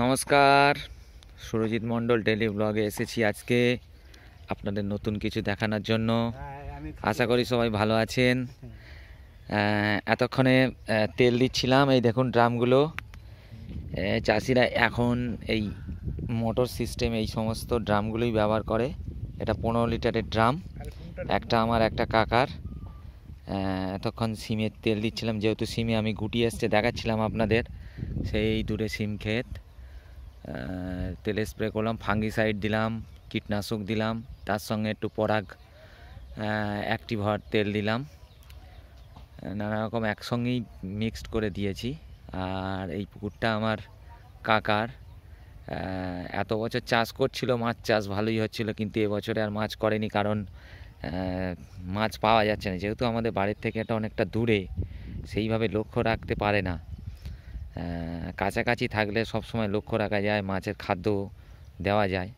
নমস্কার সুরজিৎ মণ্ডল ডেলি ব্লগে এসেছি আজকে আপনাদের নতুন কিছু দেখানোর জন্য হ্যাঁ, আশা করি সবাই ভালো আছেন হ্যাঁ। এতক্ষণে তেল দিচ্ছিলাম এই দেখুন ড্রামগুলো চাষিরা এখন এই মোটর সিস্টেম এই সমস্ত ড্রামগুলোই ব্যবহার করে এটা পনেরো লিটারের ড্রাম একটা আমার একটা কাকার এতক্ষণ সিমের তেল দিচ্ছিলাম যেহেতু সিমে আমি গুটি আসছে দেখাচ্ছিলাম আপনাদের সেই দূরে সিম ক্ষেত তেলে স্প্রে করলাম ফাঙ্গিসাইড দিলাম কীটনাশক দিলাম তার সঙ্গে একটু পরাগ অ্যাক্টিভার তেল দিলাম নানা রকম একসঙ্গেই মিক্সড করে দিয়েছি আর এই পুকুরটা আমার কাকার এত বছর চাষ করছিল মাছ চাষ ভালোই হচ্ছিল কিন্তু এবছরে আর মাছ করেনি কারণ মাছ পাওয়া যাচ্ছে না যেহেতু আমাদের বাড়ির থেকে এটা অনেকটা দূরে সেইভাবে লক্ষ্য রাখতে পারে না হ্যাঁ, কাছাকাছি থাকলে সব সময় লক্ষ্য রাখা যায় মাছের খাদ্য দেওয়া যায়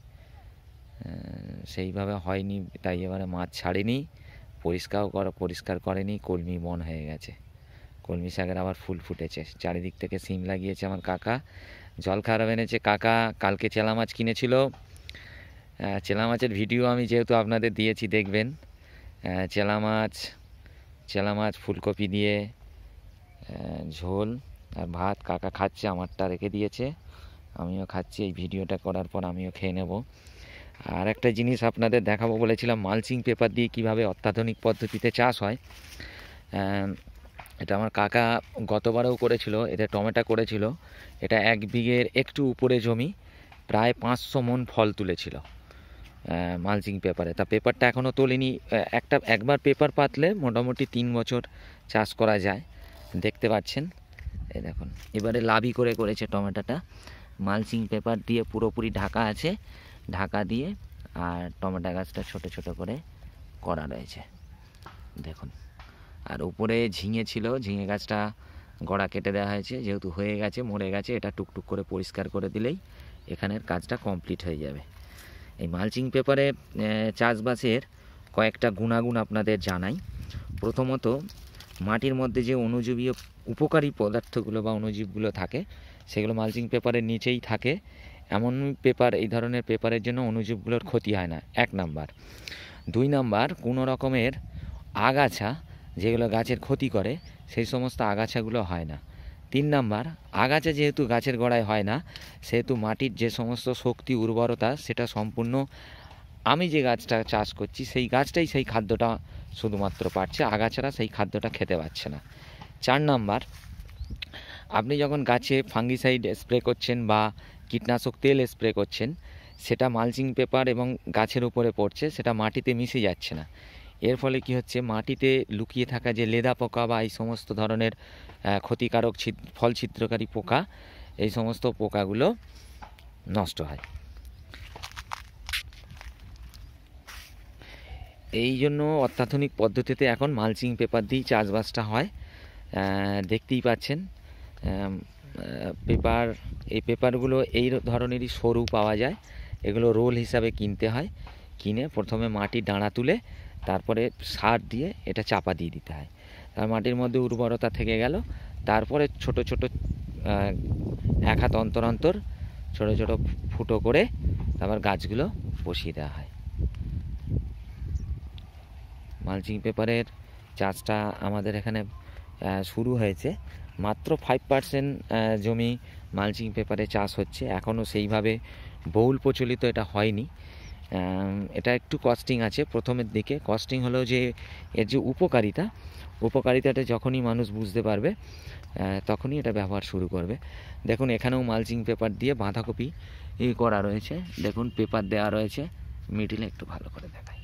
সেইভাবে হয়নি তাই এবারে মাছ ছাড়েনি পরিষ্কার কর পরিষ্কার করেনি কলমি বন হয়ে গেছে কলমি শাকের আবার ফুল ফুটেছে চারিদিক থেকে সিম লাগিয়েছে আমার কাকা জল খারাপ এনেছে কাকা কালকে চেলা মাছ কিনেছিল চেলা মাছের ভিডিও আমি যেহেতু আপনাদের দিয়েছি দেখবেন চেলা মাছ চেলা মাছ ফুলকপি দিয়ে ঝোল আর ভাত কাকা খাচ্ছে আমারটা রেখে দিয়েছে আমিও খাচ্ছি এই ভিডিওটা করার পর আমিও খেয়ে নেব আর একটা জিনিস আপনাদের দেখাবো বলেছিলাম মালচিং পেপার দিয়ে কিভাবে অত্যাধুনিক পদ্ধতিতে চাষ হয় এটা আমার কাকা গতবারেও করেছিল এটা টমেটো করেছিল এটা এক বিঘের একটু উপরে জমি প্রায় পাঁচশো মন ফল তুলেছিল মালচিং পেপারে তা পেপারটা এখনও তোলেনি একটা একবার পেপার পাতলে মোটামুটি তিন বছর চাষ করা যায় দেখতে পাচ্ছেন এই দেখুন এবারে লাভি করে করেছে টমেটোটা মালচিং পেপার দিয়ে পুরোপুরি ঢাকা আছে ঢাকা দিয়ে আর টমেটো গাছটা ছোট ছোট করে করা রয়েছে দেখুন আর উপরে ঝিঙে ছিল ঝিঙে গাছটা গড়া কেটে দেওয়া হয়েছে যেহেতু হয়ে গেছে মরে গেছে এটা টুকটুক করে পরিষ্কার করে দিলেই এখানের কাজটা কমপ্লিট হয়ে যাবে এই মালচিং পেপারে চাষবাসের কয়েকটা গুণাগুণ আপনাদের জানাই প্রথমত মাটির মধ্যে যে অনুজীবীয় উপকারী পদার্থগুলো বা অণুজীবগুলো থাকে সেগুলো মালচিং পেপারের নিচেই থাকে এমন পেপার এই ধরনের পেপারের জন্য অণুজীবগুলোর ক্ষতি হয় না এক নাম্বার দুই নাম্বার কোনো রকমের আগাছা যেগুলো গাছের ক্ষতি করে সেই সমস্ত আগাছাগুলো হয় না তিন নাম্বার আগাছা যেহেতু গাছের গোড়ায় হয় না সেহেতু মাটির যে সমস্ত শক্তি উর্বরতা সেটা সম্পূর্ণ আমি যে গাছটা চাষ করছি সেই গাছটাই সেই খাদ্যটা শুধুমাত্র পাচ্ছে আগাছারা সেই খাদ্যটা খেতে পারছে না চার নাম্বার আপনি যখন গাছে ফাঙ্গিসাইড স্প্রে করছেন বা কীটনাশক তেল স্প্রে করছেন সেটা মালচিং পেপার এবং গাছের উপরে পড়ছে সেটা মাটিতে মিশে যাচ্ছে না এর ফলে কি হচ্ছে মাটিতে লুকিয়ে থাকা যে লেদা পোকা বা এই সমস্ত ধরনের ক্ষতিকারক ফল ছিদ্রকারী পোকা এই সমস্ত পোকাগুলো নষ্ট হয় এই জন্য অত্যাধুনিক পদ্ধতিতে এখন মালচিং পেপার দিয়েই চাষবাসটা হয় দেখতেই পাচ্ছেন পেপার এই পেপারগুলো এই ধরনেরই সরু পাওয়া যায় এগুলো রোল হিসাবে কিনতে হয় কিনে প্রথমে মাটির ডাঁড়া তুলে তারপরে সার দিয়ে এটা চাপা দিয়ে দিতে হয় তার মাটির মধ্যে উর্বরতা থেকে গেল তারপরে ছোট ছোট এক হাত অন্তর অন্তর ছোটো ছোটো ফুটো করে তারপর গাছগুলো বসিয়ে দেওয়া হয় মালচিং পেপারের চাষটা আমাদের এখানে শুরু হয়েছে মাত্র ফাইভ পার্সেন্ট জমি মালচিং পেপারে চাষ হচ্ছে এখনও সেইভাবে বহুল প্রচলিত এটা হয়নি এটা একটু কস্টিং আছে প্রথমের দিকে কস্টিং হলো যে এর যে উপকারিতা উপকারিতাটা যখনই মানুষ বুঝতে পারবে তখনই এটা ব্যবহার শুরু করবে দেখুন এখানেও মালচিং পেপার দিয়ে বাঁধাকপি করা রয়েছে দেখুন পেপার দেওয়া রয়েছে মিডিলে একটু ভালো করে দেখায়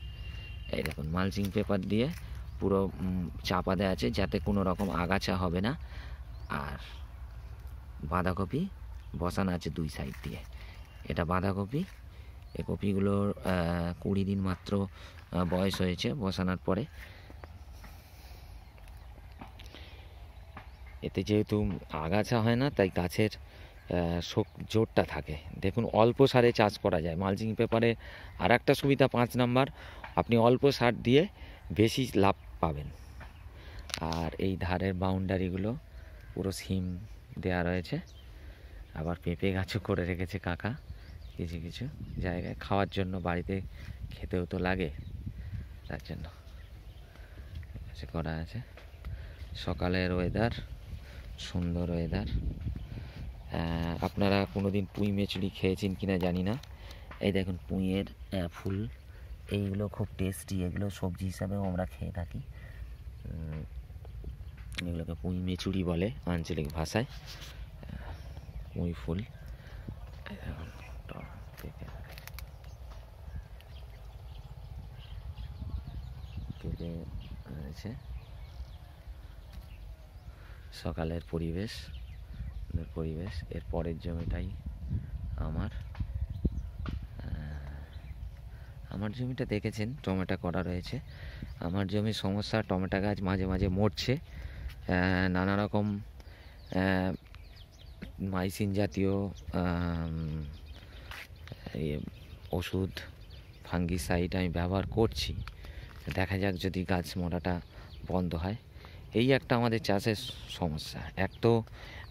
এই দেখুন মালচিং পেপার দিয়ে পুরো চাপা দেওয়া আছে যাতে কোনো রকম আগাছা হবে না আর বাঁধাকপি বসানো আছে দুই সাইড দিয়ে এটা বাঁধাকপি এ কপিগুলোর কুড়ি দিন মাত্র বয়স হয়েছে বসানোর পরে এতে যেহেতু আগাছা হয় না তাই গাছের শোক জোরটা থাকে দেখুন অল্প সারে চাষ করা যায় মালচিং পেপারে আর একটা সুবিধা পাঁচ নাম্বার আপনি অল্প সার দিয়ে বেশি লাভ পাবেন আর এই ধারের বাউন্ডারিগুলো পুরো সিম দেয়া রয়েছে আবার পেঁপে গাছও করে রেখেছে কাকা কিছু কিছু জায়গায় খাওয়ার জন্য বাড়িতে খেতেও তো লাগে তার জন্য করা আছে সকালের ওয়েদার সুন্দর ওয়েদার আপনারা কোনো দিন পুঁই মেচুড়ি খেয়েছেন কিনা জানি না এই দেখুন পুঁইয়ের ফুল এইগুলো খুব টেস্টি এগুলো সবজি হিসাবেও আমরা খেয়ে থাকি এগুলোকে পুঁই মেচুরি বলে আঞ্চলিক ভাষায় পুঁই ফুল কেটে রয়েছে সকালের পরিবেশ পরিবেশ এর পরের জমিটাই আমার আমার জমিটা দেখেছেন টমেটো করা রয়েছে আমার জমির সমস্যা টমেটো গাছ মাঝে মাঝে মরছে নানা রকম মাইসিন জাতীয় ওষুধ ফাঙ্গিসাইড আমি ব্যবহার করছি দেখা যাক যদি গাছ মরাটা বন্ধ হয় এই একটা আমাদের চাষের সমস্যা এক তো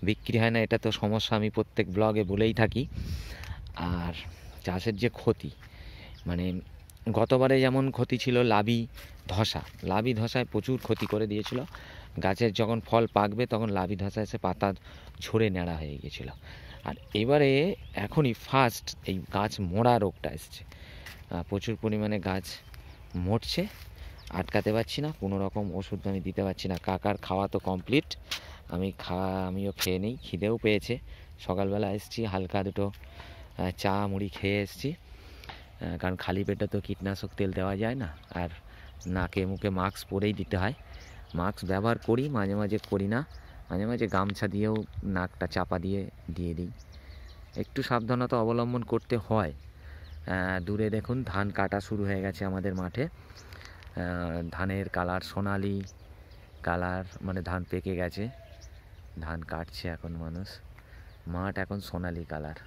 বিক্রি হয় না এটা তো সমস্যা আমি প্রত্যেক ব্লগে বলেই থাকি আর চাষের যে ক্ষতি মানে গতবারে যেমন ক্ষতি ছিল লাবি ধসা লাবি ধসায় প্রচুর ক্ষতি করে দিয়েছিল গাছের যখন ফল পাকবে তখন লাবি ধসায় সে পাতা ঝরে নেড়া হয়ে গিয়েছিল আর এবারে এখনই ফার্স্ট এই গাছ মোড়া রোগটা এসছে প্রচুর পরিমাণে গাছ মরছে আটকাতে পারছি না কোনো রকম ওষুধ আমি দিতে পারছি না কাকার খাওয়া তো কমপ্লিট আমি খা আমিও খেয়ে নিই খিদেও পেয়েছে সকালবেলা এসছি হালকা দুটো চা মুড়ি খেয়ে এসছি কারণ খালি পেটে তো কীটনাশক তেল দেওয়া যায় না আর নাকে মুখে মাস্ক পরেই দিতে হয় মাস্ক ব্যবহার করি মাঝে মাঝে করি না মাঝে মাঝে গামছা দিয়েও নাকটা চাপা দিয়ে দিয়ে দিই একটু সাবধানতা অবলম্বন করতে হয় দূরে দেখুন ধান কাটা শুরু হয়ে গেছে আমাদের মাঠে ধানের কালার সোনালি কালার মানে ধান পেকে গেছে ধান কাটছে এখন মানুষ মাঠ এখন সোনালি কালার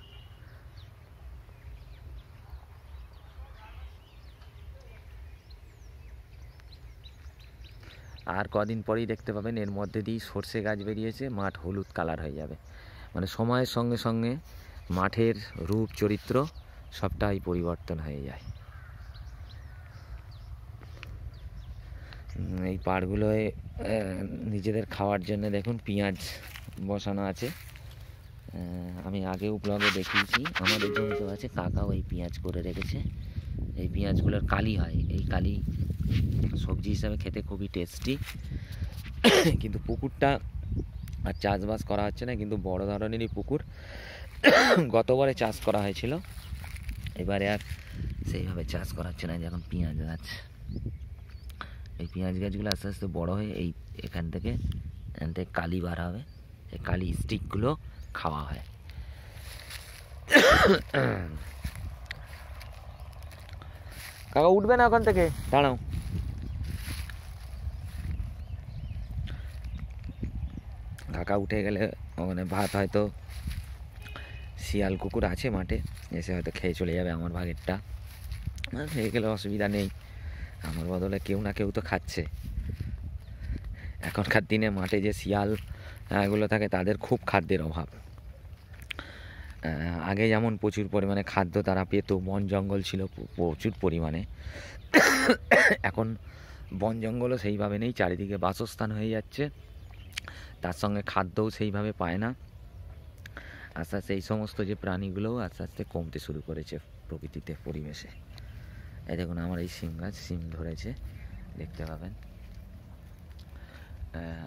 আর কদিন পরেই দেখতে পাবেন এর মধ্যে দিয়েই সর্ষে গাছ বেরিয়েছে মাঠ হলুদ কালার হয়ে যাবে মানে সময়ের সঙ্গে সঙ্গে মাঠের রূপ চরিত্র সবটাই পরিবর্তন হয়ে যায় এই পাড়গুলোয় নিজেদের খাওয়ার জন্য দেখুন পেঁয়াজ বসানো আছে আমি আগেও ব্লগে দেখিয়েছি আমাদের জমিতেও আছে কাকাও এই পেঁয়াজ করে রেখেছে এই পেঁয়াজগুলোর কালি হয় এই কালি সবজি হিসাবে খেতে খুবই টেস্টি কিন্তু পুকুরটা আর চাষবাস করা হচ্ছে না কিন্তু বড় ধরনেরই পুকুর গতবারে চাষ করা হয়েছিল এবারে আর সেইভাবে চাষ করা হচ্ছে না যেমন পেঁয়াজ গাছ এই পেঁয়াজ গাছগুলো আস্তে আস্তে বড় হয়ে এই এখান থেকে এখান থেকে কালি বার হবে এই কালি স্টিকগুলো খাওয়া হয় কাকা উঠবে না ওখান থেকে দাঁড়াও ফাঁকা উঠে গেলে মানে ভাত হয়তো শিয়াল কুকুর আছে মাঠে এসে হয়তো খেয়ে চলে যাবে আমার ভাগেরটা খেয়ে গেলে অসুবিধা নেই আমার বদলে কেউ না কেউ তো খাচ্ছে এখনকার দিনে মাঠে যে শিয়াল এগুলো থাকে তাদের খুব খাদ্যের অভাব আগে যেমন প্রচুর পরিমাণে খাদ্য তারা পেত বন জঙ্গল ছিল প্রচুর পরিমাণে এখন বন জঙ্গলও সেইভাবে নেই চারিদিকে বাসস্থান হয়ে যাচ্ছে তার সঙ্গে খাদ্যও সেইভাবে পায় না আস্তে আস্তে এই সমস্ত যে প্রাণীগুলোও আস্তে আস্তে কমতে শুরু করেছে প্রকৃতিতে পরিবেশে এই দেখুন আমার এই সিম গাছ সিম ধরেছে দেখতে পাবেন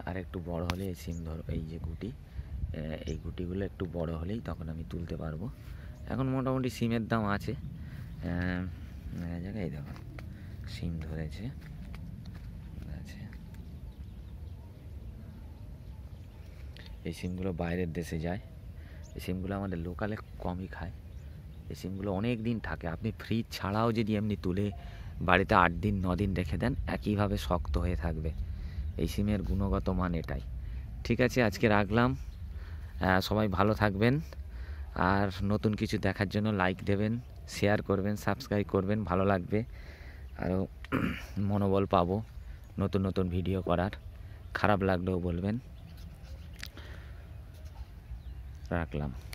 আর একটু বড় হলে এই সিম ধর এই যে গুটি এই গুটিগুলো একটু বড় হলেই তখন আমি তুলতে পারবো এখন মোটামুটি সিমের দাম আছে জায়গায় দেখুন সিম ধরেছে এই সিমগুলো বাইরের দেশে যায় এই সিমগুলো আমাদের লোকালে কমই খায় এই সিমগুলো অনেক দিন থাকে আপনি ফ্রিজ ছাড়াও যদি এমনি তুলে বাড়িতে আট দিন ন দিন রেখে দেন একইভাবে শক্ত হয়ে থাকবে এই সিমের গুণগত মান এটাই ঠিক আছে আজকে রাখলাম সবাই ভালো থাকবেন আর নতুন কিছু দেখার জন্য লাইক দেবেন শেয়ার করবেন সাবস্ক্রাইব করবেন ভালো লাগবে আরও মনোবল পাবো নতুন নতুন ভিডিও করার খারাপ লাগলেও বলবেন রাখলাম